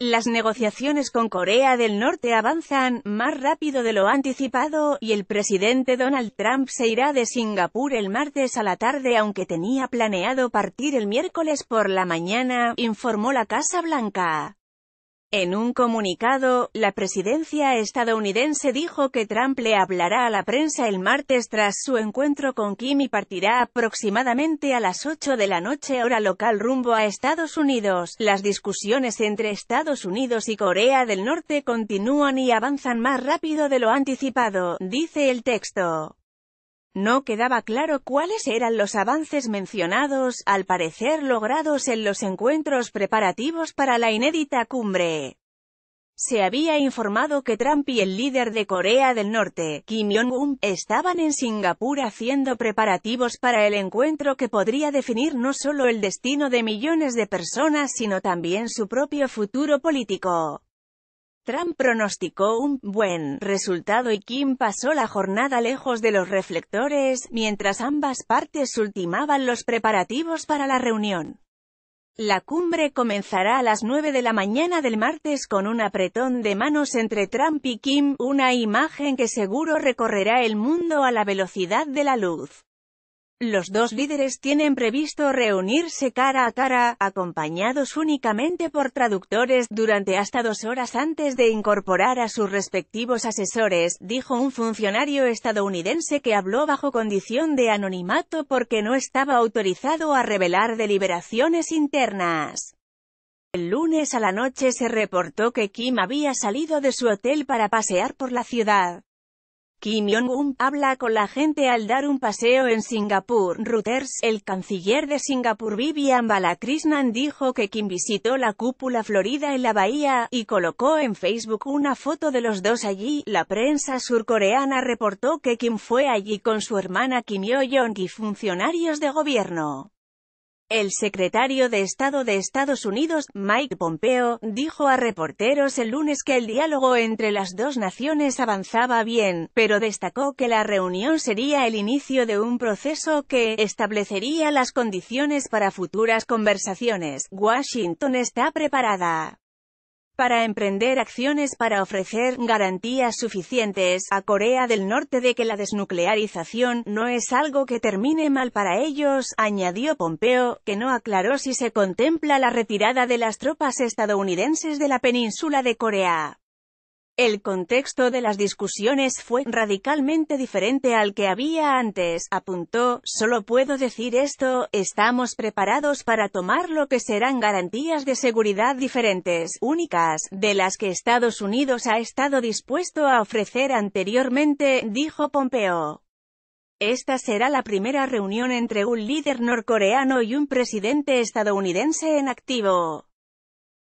Las negociaciones con Corea del Norte avanzan más rápido de lo anticipado, y el presidente Donald Trump se irá de Singapur el martes a la tarde aunque tenía planeado partir el miércoles por la mañana, informó la Casa Blanca. En un comunicado, la presidencia estadounidense dijo que Trump le hablará a la prensa el martes tras su encuentro con Kim y partirá aproximadamente a las 8 de la noche hora local rumbo a Estados Unidos. Las discusiones entre Estados Unidos y Corea del Norte continúan y avanzan más rápido de lo anticipado, dice el texto. No quedaba claro cuáles eran los avances mencionados, al parecer logrados en los encuentros preparativos para la inédita cumbre. Se había informado que Trump y el líder de Corea del Norte, Kim Jong-un, estaban en Singapur haciendo preparativos para el encuentro que podría definir no solo el destino de millones de personas sino también su propio futuro político. Trump pronosticó un buen resultado y Kim pasó la jornada lejos de los reflectores, mientras ambas partes ultimaban los preparativos para la reunión. La cumbre comenzará a las 9 de la mañana del martes con un apretón de manos entre Trump y Kim, una imagen que seguro recorrerá el mundo a la velocidad de la luz. Los dos líderes tienen previsto reunirse cara a cara, acompañados únicamente por traductores, durante hasta dos horas antes de incorporar a sus respectivos asesores, dijo un funcionario estadounidense que habló bajo condición de anonimato porque no estaba autorizado a revelar deliberaciones internas. El lunes a la noche se reportó que Kim había salido de su hotel para pasear por la ciudad. Kim Jong-un habla con la gente al dar un paseo en Singapur. Reuters, el canciller de Singapur Vivian Balakrishnan dijo que Kim visitó la cúpula florida en la bahía, y colocó en Facebook una foto de los dos allí. La prensa surcoreana reportó que Kim fue allí con su hermana Kim Yo-jong y funcionarios de gobierno. El secretario de Estado de Estados Unidos, Mike Pompeo, dijo a reporteros el lunes que el diálogo entre las dos naciones avanzaba bien, pero destacó que la reunión sería el inicio de un proceso que establecería las condiciones para futuras conversaciones. Washington está preparada para emprender acciones para ofrecer garantías suficientes a Corea del Norte de que la desnuclearización no es algo que termine mal para ellos, añadió Pompeo, que no aclaró si se contempla la retirada de las tropas estadounidenses de la península de Corea. El contexto de las discusiones fue radicalmente diferente al que había antes, apuntó, solo puedo decir esto, estamos preparados para tomar lo que serán garantías de seguridad diferentes, únicas, de las que Estados Unidos ha estado dispuesto a ofrecer anteriormente, dijo Pompeo. Esta será la primera reunión entre un líder norcoreano y un presidente estadounidense en activo.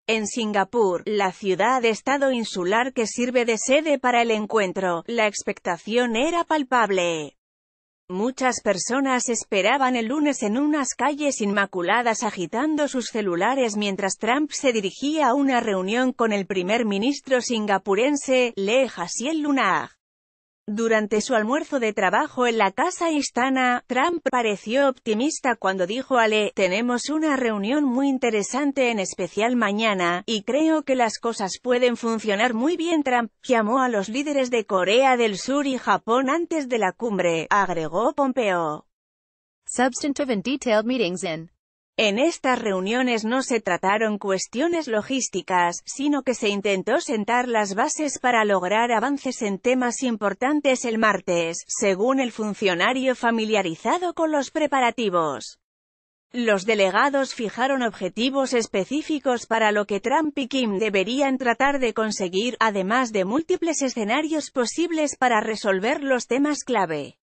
En Singapur, la ciudad-estado insular que sirve de sede para el encuentro, la expectación era palpable. Muchas personas esperaban el lunes en unas calles inmaculadas agitando sus celulares mientras Trump se dirigía a una reunión con el primer ministro singapurense, Lee Hsien Luna. Durante su almuerzo de trabajo en la casa Istana, Trump pareció optimista cuando dijo a Lee, tenemos una reunión muy interesante en especial mañana, y creo que las cosas pueden funcionar muy bien. Trump llamó a los líderes de Corea del Sur y Japón antes de la cumbre, agregó Pompeo. and detailed meetings in en estas reuniones no se trataron cuestiones logísticas, sino que se intentó sentar las bases para lograr avances en temas importantes el martes, según el funcionario familiarizado con los preparativos. Los delegados fijaron objetivos específicos para lo que Trump y Kim deberían tratar de conseguir, además de múltiples escenarios posibles para resolver los temas clave.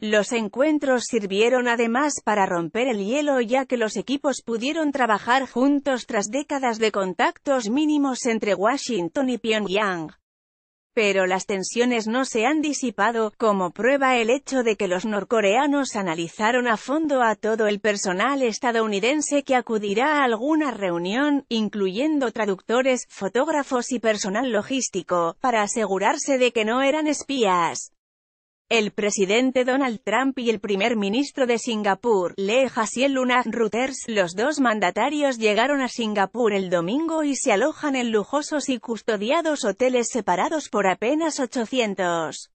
Los encuentros sirvieron además para romper el hielo ya que los equipos pudieron trabajar juntos tras décadas de contactos mínimos entre Washington y Pyongyang. Pero las tensiones no se han disipado, como prueba el hecho de que los norcoreanos analizaron a fondo a todo el personal estadounidense que acudirá a alguna reunión, incluyendo traductores, fotógrafos y personal logístico, para asegurarse de que no eran espías. El presidente Donald Trump y el primer ministro de Singapur, Lee Hsien Luna Reuters, los dos mandatarios llegaron a Singapur el domingo y se alojan en lujosos y custodiados hoteles separados por apenas 800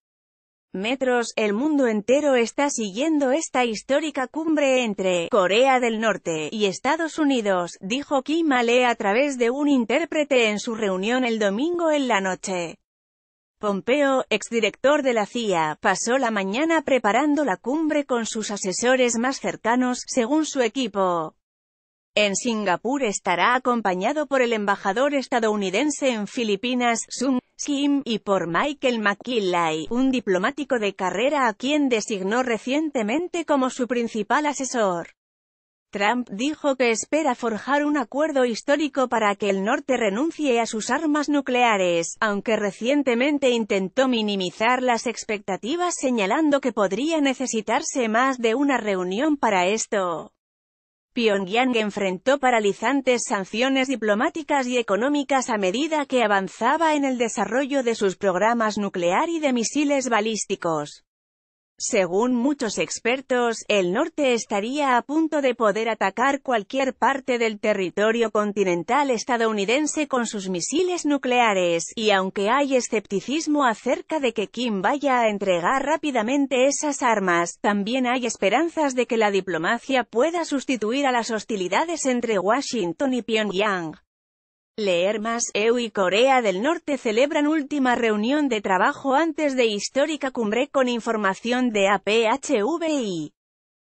metros. El mundo entero está siguiendo esta histórica cumbre entre Corea del Norte y Estados Unidos, dijo Kim Lee a través de un intérprete en su reunión el domingo en la noche. Pompeo, exdirector de la CIA, pasó la mañana preparando la cumbre con sus asesores más cercanos, según su equipo. En Singapur estará acompañado por el embajador estadounidense en Filipinas, Sung Kim, y por Michael McKinley, un diplomático de carrera a quien designó recientemente como su principal asesor. Trump dijo que espera forjar un acuerdo histórico para que el norte renuncie a sus armas nucleares, aunque recientemente intentó minimizar las expectativas señalando que podría necesitarse más de una reunión para esto. Pyongyang enfrentó paralizantes sanciones diplomáticas y económicas a medida que avanzaba en el desarrollo de sus programas nuclear y de misiles balísticos. Según muchos expertos, el norte estaría a punto de poder atacar cualquier parte del territorio continental estadounidense con sus misiles nucleares, y aunque hay escepticismo acerca de que Kim vaya a entregar rápidamente esas armas, también hay esperanzas de que la diplomacia pueda sustituir a las hostilidades entre Washington y Pyongyang. Leer más, EU y Corea del Norte celebran última reunión de trabajo antes de histórica cumbre con información de APHVI.